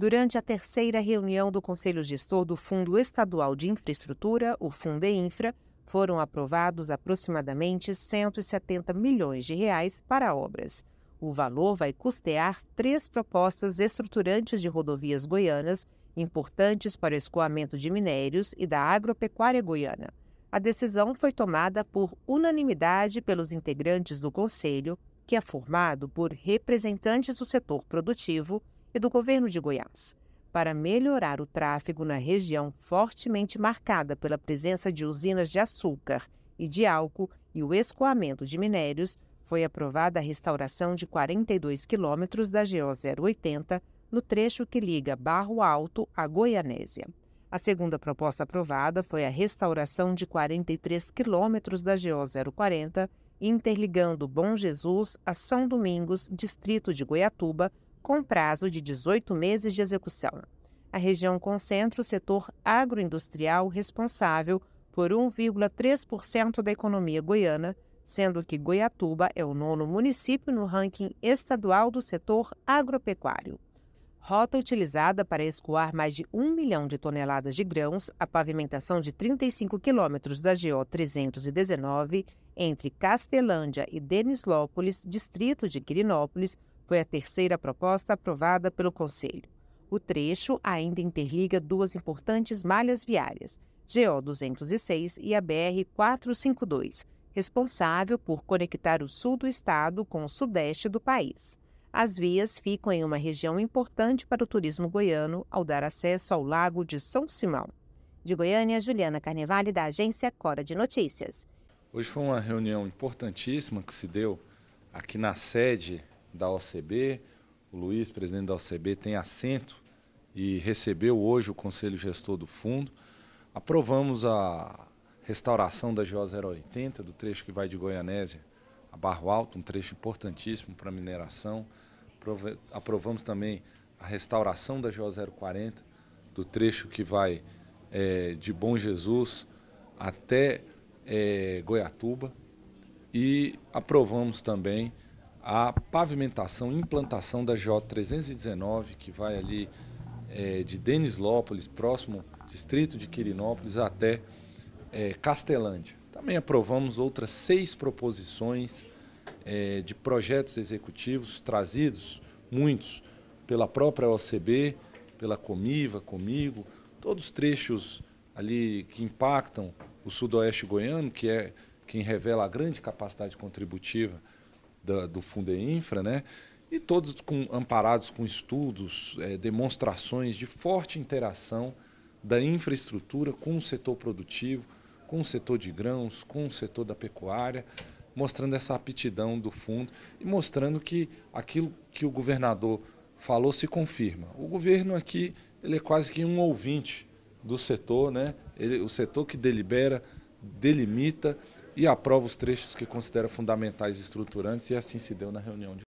durante a terceira reunião do Conselho Gestor do Fundo Estadual de Infraestrutura, o Fundeinfra, foram aprovados aproximadamente 170 milhões de reais para obras. O valor vai custear três propostas estruturantes de rodovias goianas, importantes para o escoamento de minérios e da agropecuária goiana. A decisão foi tomada por unanimidade pelos integrantes do Conselho, que é formado por representantes do setor produtivo, e do governo de Goiás para melhorar o tráfego na região fortemente marcada pela presença de usinas de açúcar e de álcool e o escoamento de minérios, foi aprovada a restauração de 42 quilômetros da GO 080 no trecho que liga Barro Alto a Goianésia. A segunda proposta aprovada foi a restauração de 43 quilômetros da GO 040, interligando Bom Jesus a São Domingos, distrito de Goiatuba, com prazo de 18 meses de execução. A região concentra o setor agroindustrial responsável por 1,3% da economia goiana, sendo que Goiatuba é o nono município no ranking estadual do setor agropecuário. Rota utilizada para escoar mais de 1 milhão de toneladas de grãos, a pavimentação de 35 quilômetros da GO 319, entre Castelândia e Denislópolis, distrito de Quirinópolis, foi a terceira proposta aprovada pelo Conselho. O trecho ainda interliga duas importantes malhas viárias, GO 206 e a BR 452, responsável por conectar o sul do estado com o sudeste do país. As vias ficam em uma região importante para o turismo goiano ao dar acesso ao Lago de São Simão. De Goiânia, Juliana Carnevale, da agência Cora de Notícias. Hoje foi uma reunião importantíssima que se deu aqui na sede da OCB. O Luiz, presidente da OCB, tem assento e recebeu hoje o Conselho Gestor do Fundo. Aprovamos a restauração da GO 080, do trecho que vai de Goianésia a Barro Alto, um trecho importantíssimo para a mineração. Aprovamos também a restauração da GO 040, do trecho que vai é, de Bom Jesus até é, Goiatuba. E aprovamos também a pavimentação, implantação da J319, que vai ali é, de Denislópolis, próximo distrito de Quirinópolis, até é, Castelândia. Também aprovamos outras seis proposições é, de projetos executivos trazidos, muitos, pela própria OCB, pela Comiva, Comigo, todos os trechos ali que impactam o sudoeste goiano, que é quem revela a grande capacidade contributiva da, do Fundeinfra, né? E todos com, amparados com estudos, é, demonstrações de forte interação da infraestrutura com o setor produtivo, com o setor de grãos, com o setor da pecuária, mostrando essa aptidão do fundo e mostrando que aquilo que o governador falou se confirma. O governo aqui ele é quase que um ouvinte do setor, né? Ele, o setor que delibera, delimita e aprova os trechos que considera fundamentais e estruturantes, e assim se deu na reunião de